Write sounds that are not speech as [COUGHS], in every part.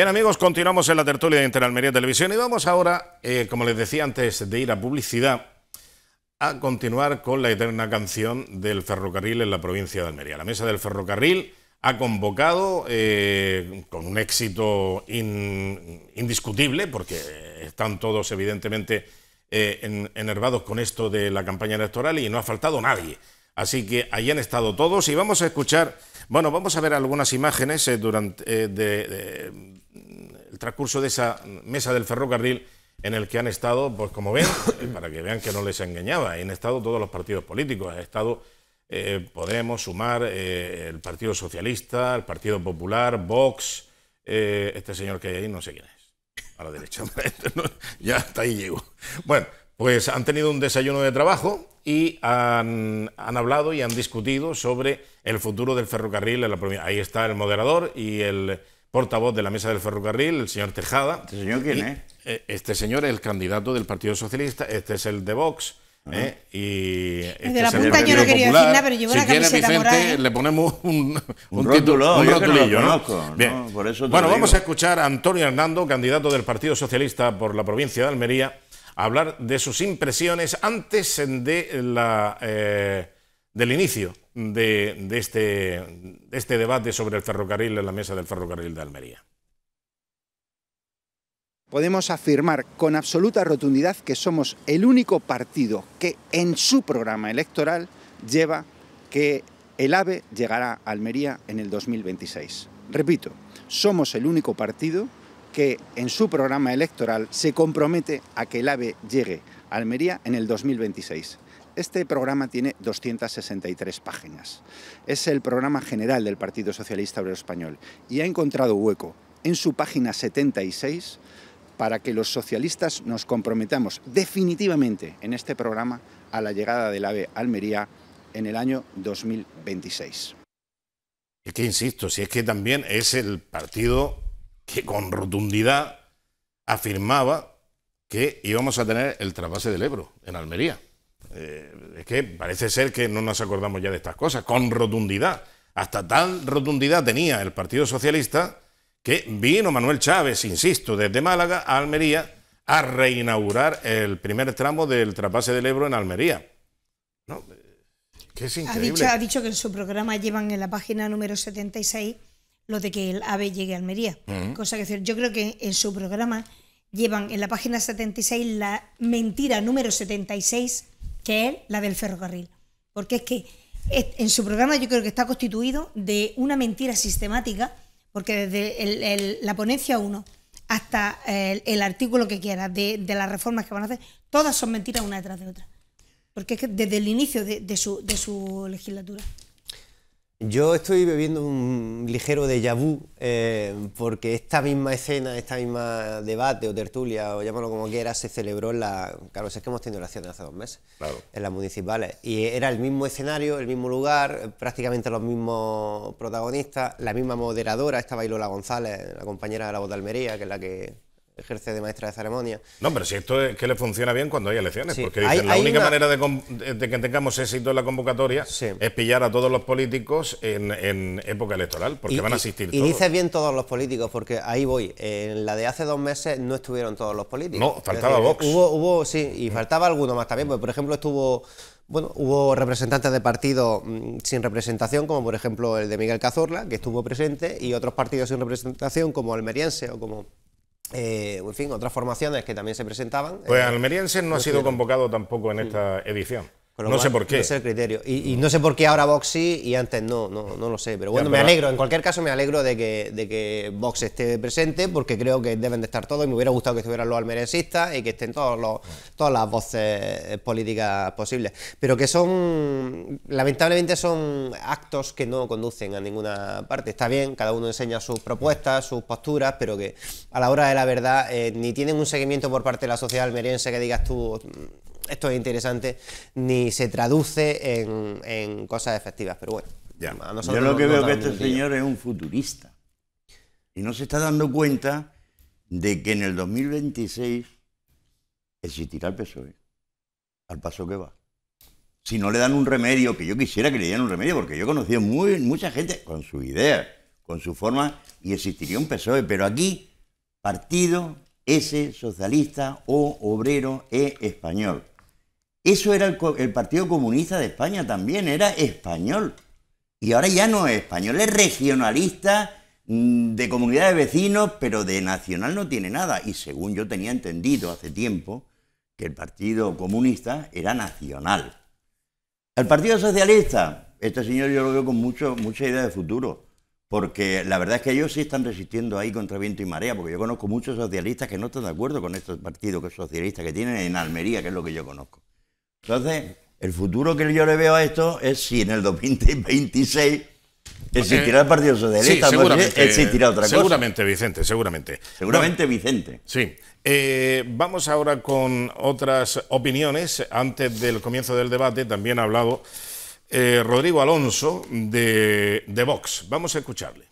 Bien amigos, continuamos en la tertulia de Interalmería Televisión y vamos ahora, eh, como les decía antes de ir a publicidad, a continuar con la eterna canción del ferrocarril en la provincia de Almería. La mesa del ferrocarril ha convocado eh, con un éxito indiscutible, porque están todos evidentemente eh, enervados con esto de la campaña electoral y no ha faltado nadie. Así que ahí han estado todos y vamos a escuchar bueno, vamos a ver algunas imágenes eh, durante eh, el transcurso de esa mesa del ferrocarril en el que han estado, pues como ven, [COUGHS] para que vean que no les engañaba, han estado todos los partidos políticos, ha estado eh, Podemos, Sumar, el Partido Socialista, el Partido Popular, Vox, este señor que hay ahí, no sé quién es, a la derecha, [LAUGHS] este ya hasta ahí llego. Bueno pues han tenido un desayuno de trabajo y han, hablado y han discutido sobre el futuro del ferrocarril en la provincia. Ahí está el moderador y el portavoz de la mesa del ferrocarril, el señor Tejada. ¿Este señor quién es? Eh, este señor es el candidato del Partido Socialista, este es el de Vox. Ah. ¿eh? Y este de la punta yo no quería decir nada, pero llevo la camiseta Vicente, ¿eh? le ponemos un, un, título, conozco, por eso bueno, vamos a escuchar a Antonio Hernando, candidato del Partido Socialista por la provincia de Almería, hablar de sus impresiones antes de la, eh, del inicio de, este, de este debate sobre el ferrocarril en la mesa del ferrocarril de Almería. Podemos afirmar con absoluta rotundidad que somos el único partido que en su programa electoral lleva que el AVE llegará a Almería en el 2026. Repito, somos el único partido que en su programa electoral se compromete a que el AVE llegue a Almería en el 2026. Este programa tiene 263 páginas. Es el programa general del Partido Socialista Obrero Español y ha encontrado hueco en su página 76 para que los socialistas nos comprometamos definitivamente en este programa a la llegada del AVE a Almería en el año 2026. Es que insisto, si es que también es el partido que con rotundidad afirmaba que íbamos a tener el trapase del Ebro en Almería. Eh, es que parece ser que no nos acordamos ya de estas cosas, con rotundidad. Hasta tal rotundidad tenía el Partido Socialista que vino Manuel Chávez, insisto, desde Málaga a Almería a reinaugurar el primer tramo del trapase del Ebro en Almería. ¿No? Eh, que es Ha dicho, ha dicho que en su programa llevan en la página número 76 lo de que el AVE llegue a Almería. Mm. Cosa que yo creo que en su programa llevan en la página 76 la mentira número 76, que es la del ferrocarril. Porque es que en su programa yo creo que está constituido de una mentira sistemática, porque desde la ponencia 1 hasta el, artículo que quiera de, las reformas que van a hacer, todas son mentiras una detrás de otra. Porque es que desde el inicio su, de su legislatura. Yo estoy bebiendo un ligero déjà vu eh, porque esta misma escena, esta misma debate o tertulia o llámalo como quiera, se celebró en la... Claro, es que hemos tenido elecciones hace dos meses claro. en las municipales y era el mismo escenario, el mismo lugar, prácticamente los mismos protagonistas, la misma moderadora, estaba Ilola González, la compañera de la Botalmería, Almería, que es la que ejerce de maestra de ceremonia. No, pero si esto es que le funciona bien cuando hay elecciones, porque la única manera de, que tengamos éxito en la convocatoria es pillar a todos los políticos en, época electoral, porque van a asistir y, dices bien todos los políticos, porque ahí voy, en la de hace dos meses no estuvieron todos los políticos. No, faltaba Vox. Hubo, hubo, sí, y mm. faltaba alguno más también, porque por ejemplo estuvo... Bueno, hubo representantes de partidos mm, sin representación, como por ejemplo el de Miguel Cazorla, que estuvo presente, y otros partidos sin representación, como Almeriense o como eh, en fin, otras formaciones que también se presentaban. Pues eh, Almeriense no ha sido convocado tampoco en esta edición no sé por qué. No sé el criterio. Y, no sé por qué ahora Vox sí y antes no, no, lo sé. Pero bueno, me alegro, en cualquier caso me alegro de que, de que Vox esté presente porque creo que deben de estar todos y me hubiera gustado que estuvieran los almerensistas y que estén todas las voces eh, políticas posibles. Pero que son, lamentablemente son actos que no conducen a ninguna parte. Está bien, cada uno enseña sus propuestas, sus posturas, pero que a la hora de la verdad eh, ni tienen un seguimiento por parte de la sociedad almeriense que digas tú esto es interesante, ni se traduce en, cosas efectivas. Pero bueno, yo lo que veo que este señor es un futurista. Y no se está dando cuenta de que en el 2026 existirá el PSOE, al paso que va. Si no le dan un remedio, que yo quisiera que le dieran un remedio, porque yo he conocido muy, mucha gente con su idea, con su forma, y existiría un PSOE, pero aquí, partido, ese socialista o obrero e español. Eso era el, Partido Comunista de España también, era español. Y ahora ya no es español, es regionalista, mm, de comunidad de vecinos, pero de nacional no tiene nada. Y según yo tenía entendido hace tiempo, que el Partido Comunista era nacional. El Partido Socialista, este señor yo lo veo con mucho, mucha idea de futuro, porque la verdad es que ellos sí están resistiendo ahí contra viento y marea, porque yo conozco muchos socialistas que no están de acuerdo con estos partidos socialistas que tienen en Almería, que es lo que yo conozco. Entonces, el futuro que yo le veo a esto es si en el 2026 existirá el Partido Socialista, sí, seguramente, existirá otra cosa. Seguramente, Vicente, seguramente. Seguramente, Vicente. Sí. Eh, vamos ahora con otras opiniones. Antes del comienzo del debate también ha hablado eh, Rodrigo Alonso de, de Vox. Vamos a escucharle.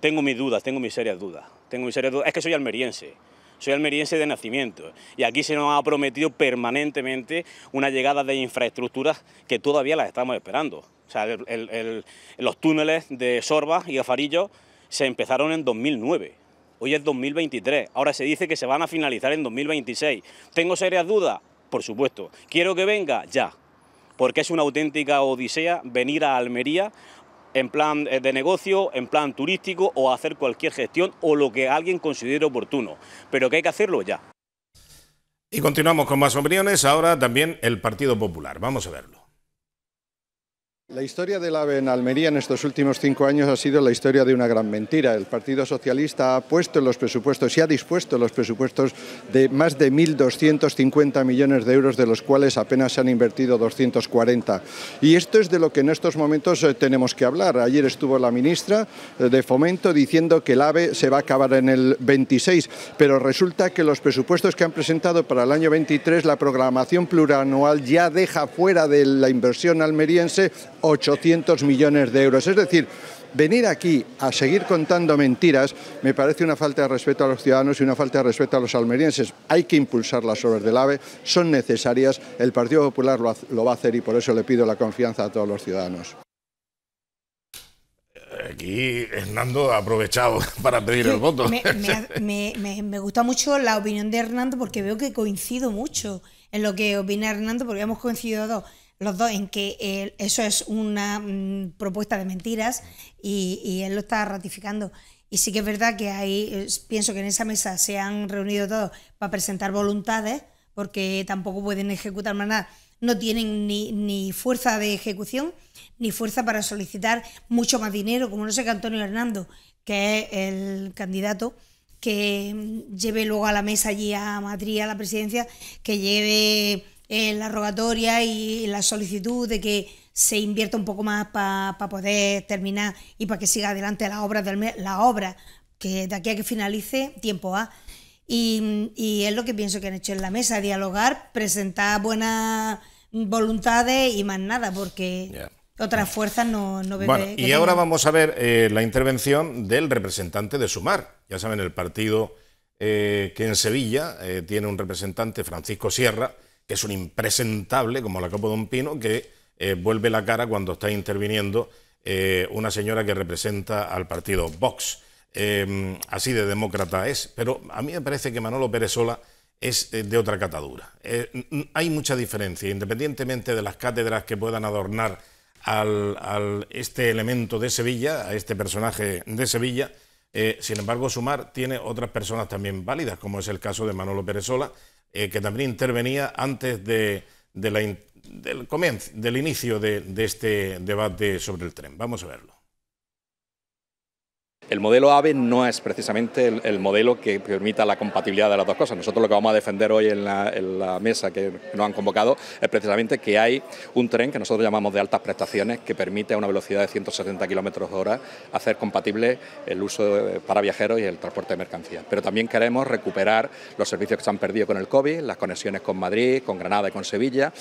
Tengo mis dudas, tengo mis serias dudas. Tengo mis serias dudas. Es que soy almeriense. Soy almeriense de nacimiento y aquí se nos ha prometido permanentemente una llegada de infraestructuras que todavía las estamos esperando. O sea, los túneles de Sorba y Afarillo... se empezaron en 2009. Hoy es 2023, ahora se dice que se van a finalizar en 2026. ¿Tengo serias dudas? Por supuesto. ¿Quiero que venga? Ya porque es una auténtica odisea venir a Almería en plan eh, de negocio, en plan turístico o hacer cualquier gestión o lo que alguien considere oportuno, pero que hay que hacerlo ya. Y continuamos con más opiniones, ahora también el Partido Popular, vamos a verlo. La historia del AVE en Almería en estos últimos cinco años ha sido la historia de una gran mentira. El Partido Socialista ha puesto los presupuestos y ha dispuesto los presupuestos de más de 1.250 millones de euros, de los cuales apenas se han invertido 240. Y esto es de lo que en estos momentos eh, tenemos que hablar. Ayer estuvo la ministra eh, de Fomento diciendo que el AVE se va a acabar en el 26, pero resulta que los presupuestos que han presentado para el año 23, la programación plurianual ya deja fuera de la inversión almeriense 800 millones de euros. Es decir, venir aquí a seguir contando mentiras me parece una falta de respeto a los ciudadanos y una falta de respeto a los almerienses. Hay que impulsar las obras del AVE, son necesarias, el Partido Popular lo, va a hacer y por eso le pido la confianza a todos los ciudadanos. Aquí Hernando ha aprovechado [LAUGHS] para pedir el voto. [LAUGHS] Me, me, gusta mucho la opinión de Hernando porque veo que coincido mucho en lo que opina Hernando porque hemos coincidido dos los dos en que eso es una mm, propuesta de mentiras y, él lo está ratificando. Y sí que es verdad que hay pienso que en esa mesa se han reunido todos para presentar voluntades, porque tampoco pueden ejecutar más nada. No tienen ni, ni fuerza de ejecución, ni fuerza para solicitar mucho más dinero, como no sé que Antonio Hernando, que es el candidato que mm, lleve luego a la mesa allí a Madrid, a la presidencia, que lleve la rogatoria y la solicitud de que se invierta un poco más para poder terminar y para que siga adelante la obra mes la obra que de aquí a que finalice tiempo A. Y, es lo que pienso que han hecho en la mesa, dialogar, presentar buenas voluntades y más nada, porque otras fuerzas no, y ahora vamos a ver eh, la intervención del representante de Sumar. Ya saben, el partido eh, que en Sevilla eh, tiene un representante, Francisco Sierra, que es un impresentable, como la copa de un pino, que eh, vuelve la cara cuando está interviniendo eh, una señora que representa al partido Vox. Em, así de demócrata es, pero a mí me parece que Manolo Pérez Sola es eh, de otra catadura. hay mucha diferencia, independientemente de las cátedras que puedan adornar al, este elemento de Sevilla, a este personaje de Sevilla, sin embargo, Sumar tiene otras personas también válidas, como es el caso de Manolo Pérez Sola, eh, que también intervenía antes del, del inicio de este debate sobre el tren. Vamos a verlo. El modelo AVE no es precisamente el, modelo que permita la compatibilidad de las dos cosas. Nosotros lo que vamos a defender hoy en la, mesa que nos han convocado es precisamente que hay un tren que nosotros llamamos de altas prestaciones que permite a una velocidad de 170 kilómetros hora hacer compatible el uso eh, para viajeros y el transporte de mercancías. Pero también queremos recuperar los servicios que se han perdido con el COVID, las conexiones con Madrid, con Granada y con Sevilla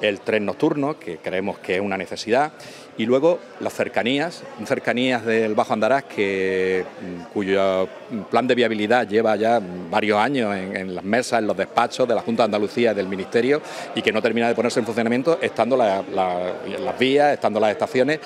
el tren nocturno, que creemos que es una necesidad, y luego las cercanías, cercanías del Bajo Andarás, que, mm, cuyo plan de viabilidad lleva ya varios años en, las mesas, en los despachos de la Junta de Andalucía del Ministerio, y que no termina de ponerse en funcionamiento, estando las vías, estando las estaciones.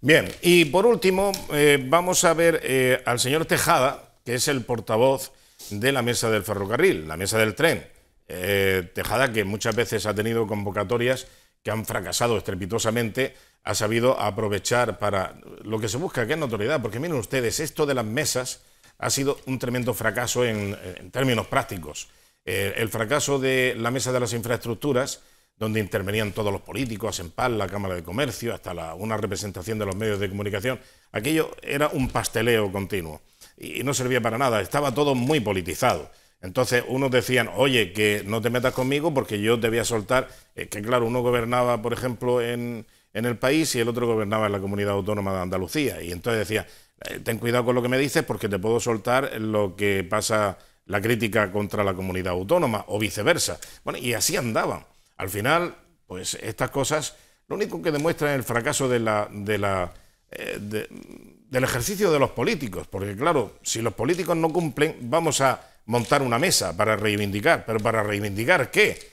Bien, y por último, eh, vamos a ver eh, al señor Tejada, que es el portavoz de la mesa del ferrocarril, la mesa del tren eh, Tejada, que muchas veces ha tenido convocatorias que han fracasado estrepitosamente, ha sabido aprovechar para lo que se busca, que es notoriedad. Porque miren ustedes, esto de las mesas ha sido un tremendo fracaso en, términos prácticos. Eh, el fracaso de la mesa de las infraestructuras, donde intervenían todos los políticos, en la Cámara de Comercio, hasta una representación de los medios de comunicación, aquello era un pasteleo continuo y no servía para nada, estaba todo muy politizado. Entonces, unos decían, oye, que no te metas conmigo porque yo te voy a soltar. Eh, que, claro, uno gobernaba, por ejemplo, en, el país y el otro gobernaba en la comunidad autónoma de Andalucía. Y entonces decía, eh, ten cuidado con lo que me dices porque te puedo soltar lo que pasa la crítica contra la comunidad autónoma o viceversa. Bueno, y así andaban. Al final, pues estas cosas lo único que demuestran es el fracaso de la, de la, eh, del ejercicio de los políticos, porque claro, si los políticos no cumplen, vamos a montar una mesa para reivindicar. ¿Pero para reivindicar qué?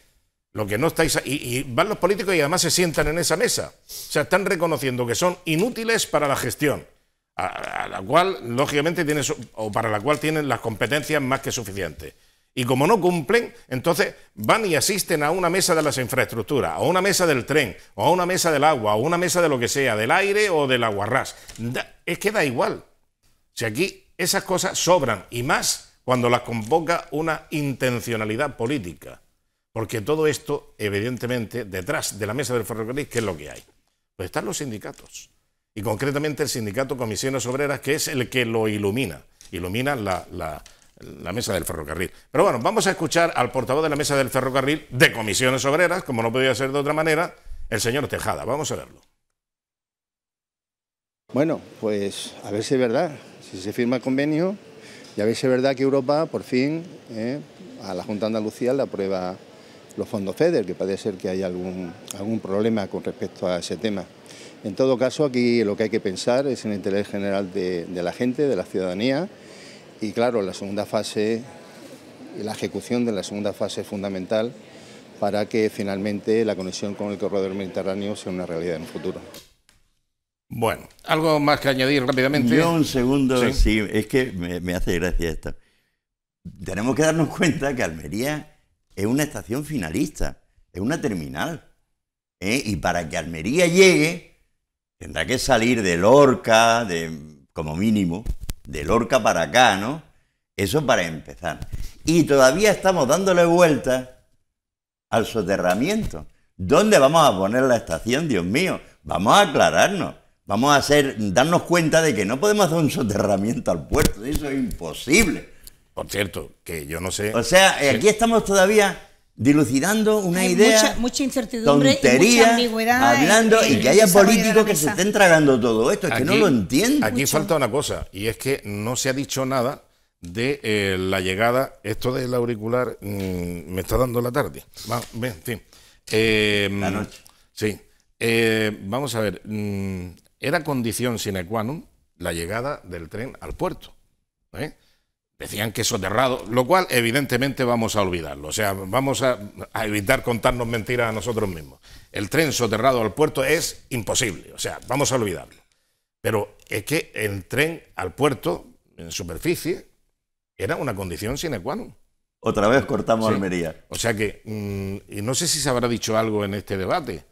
Lo que no estáis. Y, van los políticos y además se sientan en esa mesa. O sea, están reconociendo que son inútiles para la gestión, a, la cual, lógicamente, tienen... o para la cual tienen las competencias más que suficientes. Y como no cumplen, entonces van y asisten a una mesa de las infraestructuras, a una mesa del tren, o a una mesa del agua, o a una mesa de lo que sea, del aire o del aguarrás. es que da igual. Si aquí esas cosas sobran y más cuando las convoca una intencionalidad política. Porque todo esto, evidentemente, detrás de la mesa del ferrocarril, ¿qué es lo que hay? Pues están los sindicatos. Y concretamente el sindicato Comisiones Obreras, que es el que lo ilumina. Ilumina la, la mesa del ferrocarril. Pero bueno, vamos a escuchar al portavoz de la mesa del ferrocarril de Comisiones Obreras, como no podía ser de otra manera, el señor Tejada. Vamos a verlo. Bueno, pues a ver si es verdad. Si se firma el convenio, ya veis, es verdad que Europa, por fin, eh, a la Junta Andalucía le aprueba los fondos FEDER, que puede ser que haya algún, problema con respecto a ese tema. En todo caso, aquí lo que hay que pensar es en el interés general de, la gente, de la ciudadanía, y claro, la segunda fase, la ejecución de la segunda fase es fundamental para que finalmente la conexión con el corredor mediterráneo sea una realidad en el futuro. Bueno, algo más que añadir rápidamente. un segundo, sí, es que me, hace gracia esto. Tenemos que darnos cuenta que Almería es una estación finalista, es una terminal. ¿eh? Y para que Almería llegue, tendrá que salir del Lorca, de, como mínimo, Del Lorca para acá, ¿no? Eso para empezar. Y todavía estamos dándole vuelta al soterramiento. ¿Dónde vamos a poner la estación, Dios mío? Vamos a aclararnos. Vamos a hacer, darnos cuenta de que no podemos hacer un soterramiento al puerto, eso es imposible. Por cierto, que yo no sé. O sea, eh, aquí estamos todavía dilucidando una idea. Mucha, mucha incertidumbre, y mucha ambigüedad. Hablando y que haya políticos que se estén tragando todo esto. Es que no lo entiendo. Aquí falta una cosa, y es que no se ha dicho nada de eh, la llegada. Esto del auricular mm, me está dando la tarde. Va, em, Sí. Eh, vamos a ver. Mm, era condición sine qua non la llegada del tren al puerto. ¿eh? Decían que soterrado, lo cual evidentemente vamos a olvidarlo, o sea, vamos a, evitar contarnos mentiras a nosotros mismos. El tren soterrado al puerto es imposible, o sea, vamos a olvidarlo. Pero es que el tren al puerto, en superficie, era una condición sine qua non. Otra vez cortamos Almería. O sea que, mm, y no sé si se habrá dicho algo en este debate,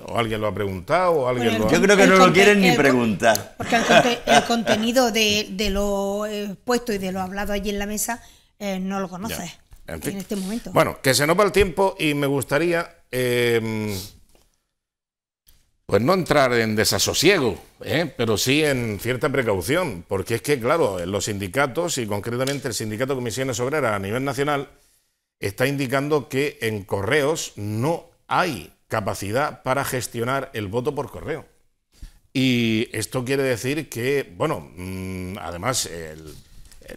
o alguien lo ha preguntado, alguien lo ha... Yo creo que no lo quieren ni preguntar. Porque el, contenido de, lo expuesto eh, y de lo hablado allí en la mesa eh, no lo conoces en, este momento. Bueno, que se nos va el tiempo y me gustaría... Em, pues no entrar en desasosiego, ¿eh? pero sí en cierta precaución, porque es que, claro, los sindicatos y concretamente el Sindicato de Comisiones Obreras a nivel nacional está indicando que en correos no hay capacidad para gestionar el voto por correo. Y esto quiere decir que, bueno, mm, además el,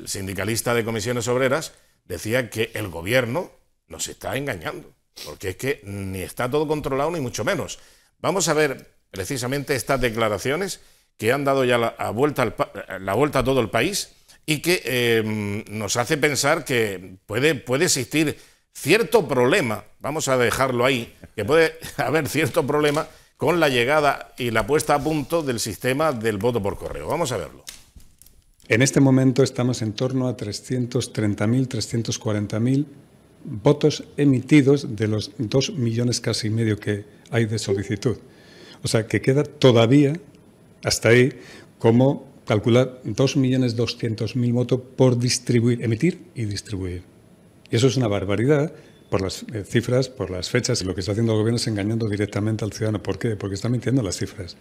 sindicalista de comisiones obreras decía que el gobierno nos está engañando, porque es que ni está todo controlado ni mucho menos. Vamos a ver precisamente estas declaraciones que han dado ya la, vuelta, la vuelta a todo el país y que eh, nos hace pensar que puede, puede existir cierto problema, vamos a dejarlo ahí, que puede [LAUGHS] haber cierto problema con la llegada y la puesta a punto del sistema del voto por correo. Vamos a verlo. En este momento estamos en torno a 330.000, 340.000 votos emitidos de los 2 millones casi y medio que hay de solicitud. O sea, que queda todavía, hasta ahí, como calcular 2.200.000 votos por distribuir, emitir y distribuir. Y eso es una barbaridad por las eh, cifras, por las fechas. Lo que está haciendo el gobierno es engañando directamente al ciudadano. ¿Por qué? Porque está mintiendo las cifras.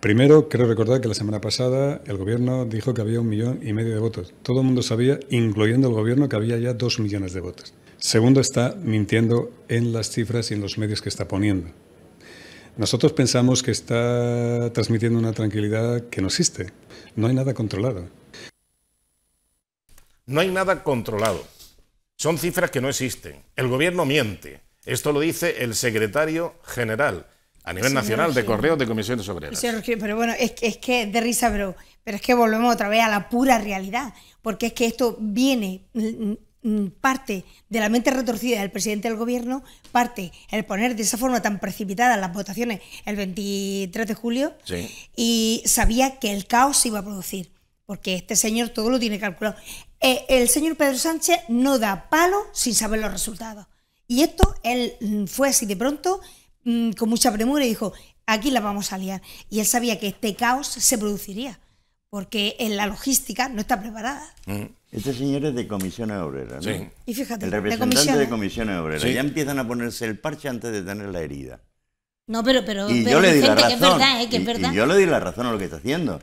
Primero, creo recordar que la semana pasada el gobierno dijo que había un millón y medio de votos. Todo el mundo sabía, incluyendo el gobierno, que había ya dos millones de votos. Segundo, está mintiendo en las cifras y en los medios que está poniendo. Nosotros pensamos que está transmitiendo una tranquilidad que no existe. No hay nada controlado. No hay nada controlado. Son cifras que no existen. El gobierno miente. Esto lo dice el secretario general a nivel nacional de correos de comisiones obreras. pero bueno, es, es que de risa, Bro, pero es que volvemos otra vez a la pura realidad, porque es que esto viene mm, mm, parte de la mente retorcida del presidente del gobierno, parte el poner de esa forma tan precipitada las votaciones el 23 de julio y sabía que el caos se iba a producir, porque este señor todo lo tiene calculado. Eh, el señor Pedro Sánchez no da palo sin saber los resultados. Y esto, él mm, fue así de pronto, mm, con mucha premura, y dijo, aquí la vamos a liar. Y él sabía que este caos se produciría, porque en la logística no está preparada. Mm. Este señor es de comisiones obreras, ¿no? Y fíjate, el representante de comisiones, de obreras. Ya empiezan a ponerse el parche antes de tener la herida. No, pero, pero, yo le di la razón, yo le di la razón a lo que está haciendo.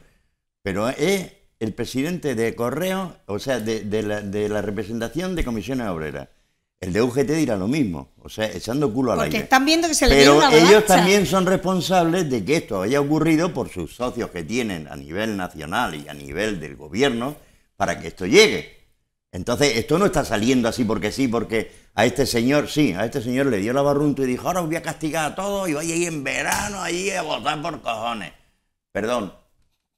Pero es el presidente de Correo, o sea, de, la, representación de comisiones obreras. El de UGT dirá lo mismo, o sea, echando culo al Porque están viendo que se le Pero ellos también son responsables de que esto haya ocurrido por sus socios que tienen a nivel nacional y a nivel del gobierno para que esto llegue. Entonces, esto no está saliendo así porque sí, porque a este señor, sí, a este señor le dio la barrunto y dijo, ahora os voy a castigar a todos y voy a ir en verano ahí a votar por cojones. Perdón,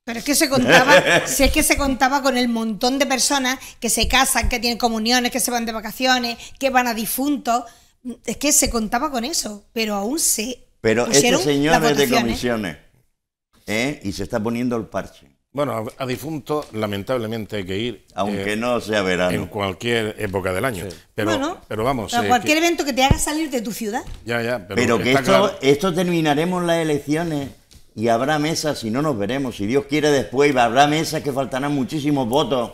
pero es que se contaba, si es que se contaba con el montón de personas que se casan, que tienen comuniones, que se van de vacaciones, que van a difuntos, es que se contaba con eso, pero aún se. Pero este señor es de comisiones ¿eh? y se está poniendo el parche. Bueno, a, difunto lamentablemente hay que ir. Aunque eh, no sea verano. En cualquier época del año. Pero, pero vamos. A eh, cualquier evento que te haga salir de tu ciudad. Ya, ya. Pero, pero que esto, esto terminaremos las elecciones y habrá mesas, si no nos veremos, si Dios quiere después, habrá mesas que faltarán muchísimos votos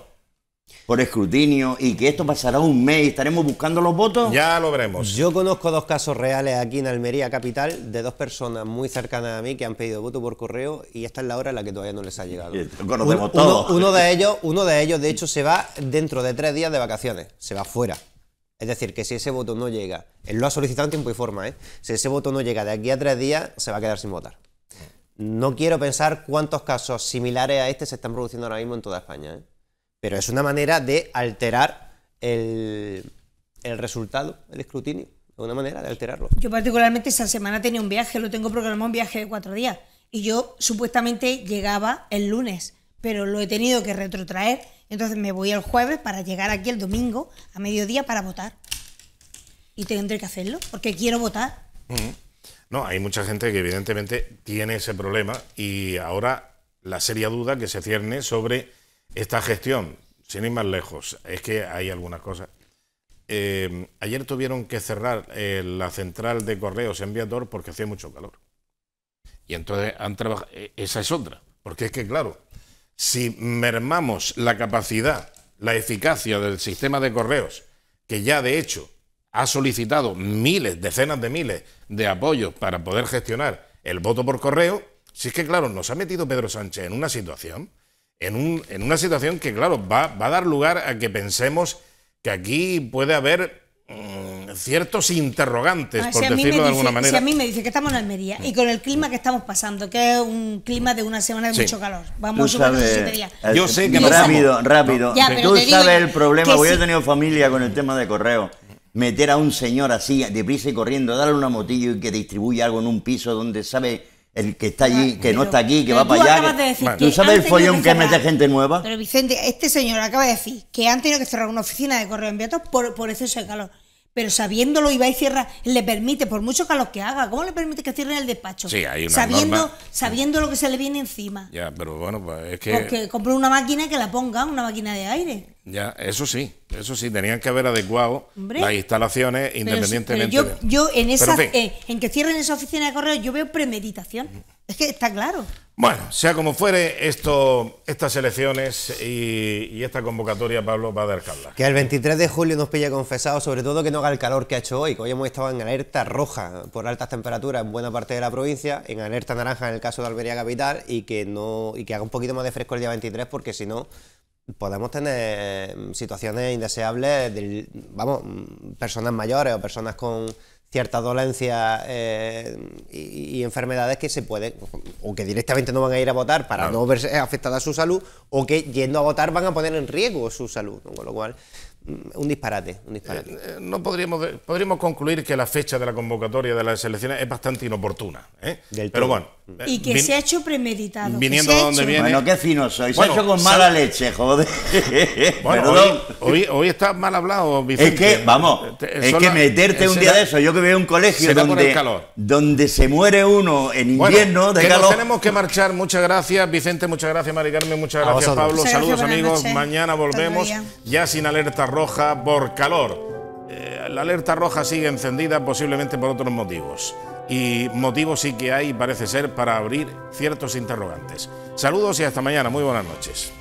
por escrutinio y que esto pasará un mes y estaremos buscando los votos. Ya lo veremos. Yo conozco dos casos reales aquí en Almería Capital de dos personas muy cercanas a mí que han pedido voto por correo y esta es la hora en la que todavía no les ha llegado. Conocemos uno, todos. Uno, de ellos, uno de ellos, de hecho, se va dentro de tres días de vacaciones, se va fuera. Es decir, que si ese voto no llega, él lo ha solicitado en tiempo y forma, ¿eh? si ese voto no llega de aquí a tres días, se va a quedar sin votar. No quiero pensar cuántos casos similares a este se están produciendo ahora mismo en toda España. ¿eh? Pero es una manera de alterar el, resultado, el escrutinio. Es una manera de alterarlo. Yo particularmente esta semana tenía un viaje, lo tengo programado un viaje de cuatro días. Y yo supuestamente llegaba el lunes, pero lo he tenido que retrotraer. Entonces me voy el jueves para llegar aquí el domingo a mediodía para votar. Y tendré que hacerlo, porque quiero votar. No, hay mucha gente que evidentemente tiene ese problema y ahora la seria duda que se cierne sobre esta gestión, sin ir más lejos, es que hay algunas cosas. Eh, ayer tuvieron que cerrar eh, la central de correos en Viator porque hacía mucho calor. Y entonces han trabajado. Eh, esa es otra. Porque es que, claro, si mermamos la capacidad, la eficacia del sistema de correos, que ya de hecho ha solicitado miles, decenas de miles de apoyos para poder gestionar el voto por correo, si es que, claro, nos ha metido Pedro Sánchez en una situación, en, un, en una situación que, claro, va, va, a dar lugar a que pensemos que aquí puede haber mm, ciertos interrogantes, ah, por decirlo de alguna manera. Si a mí me dice que estamos en Almería y con el clima que estamos pasando, que es un clima de una semana de mucho calor, vamos a días. Eh, yo sé que rápido, rápido. Tú sabes el problema, porque yo he tenido familia con el tema de correo meter a un señor así, deprisa y corriendo, darle una motillo y que distribuya algo en un piso donde sabe el que está allí, ah, que no está aquí, que va para allá. ¿Tú sabes el follón que mete gente nueva? Pero Vicente, este señor acaba de decir que han tenido que cerrar una oficina de correo enviato por, por exceso de calor. Pero sabiéndolo, iba Ibai cierra, le permite, por mucho calor que haga, ¿cómo le permite que cierren el despacho? sabiendo, sabiendo lo que se le viene encima. Ya, pero bueno, pues es que. Porque compró una máquina que la ponga, una máquina de aire. Ya, eso sí, eso sí, tenían que haber adecuado las instalaciones independientemente. de... pero yo, yo, en esa, eh, en, que cierren esa oficina de correo, yo veo premeditación. Es que está claro. Bueno, sea como fuere, esto, estas elecciones y, esta convocatoria, Pablo, va a dar calma. Que el 23 de julio nos pilla confesado, sobre todo que no haga el calor que ha hecho hoy, que hoy hemos estado en alerta roja por altas temperaturas en buena parte de la provincia, en alerta naranja en el caso de Almería Capital, y que, no, y que haga un poquito más de fresco el día 23, porque si no podemos tener em, situaciones indeseables, de, vamos, mm, personas mayores o personas con ciertas dolencias eh, y, enfermedades que se pueden, o que directamente no van a ir a votar para no verse afectada su salud, o que yendo a votar van a poner en riesgo su salud, con lo cual mm, un disparate, eh, eh, no podríamos, podríamos concluir que la fecha de la convocatoria de las elecciones es bastante inoportuna, ¿eh? Pero bueno, y que se ha hecho premeditado. Viniendo de donde viene. Bueno, qué fino soy. Se ha hecho con mala leche, joder. [LAUGHS] Bueno, hoy, hoy, mal hablado, Vicente. Es que, vamos, eh, es, que meterte un día de eso. Yo que veo un colegio donde, donde se muere uno en invierno de calor. tenemos que marchar. Muchas gracias, Vicente. Muchas gracias, Mari Carmen. Muchas gracias, Pablo. Saludos, amigos. Mañana volvemos ya sin alerta roja por calor. Eh, la alerta roja sigue encendida posiblemente por otros motivos y motivos sí que hay, parece ser, para abrir ciertos interrogantes. Saludos y hasta mañana. Muy buenas noches.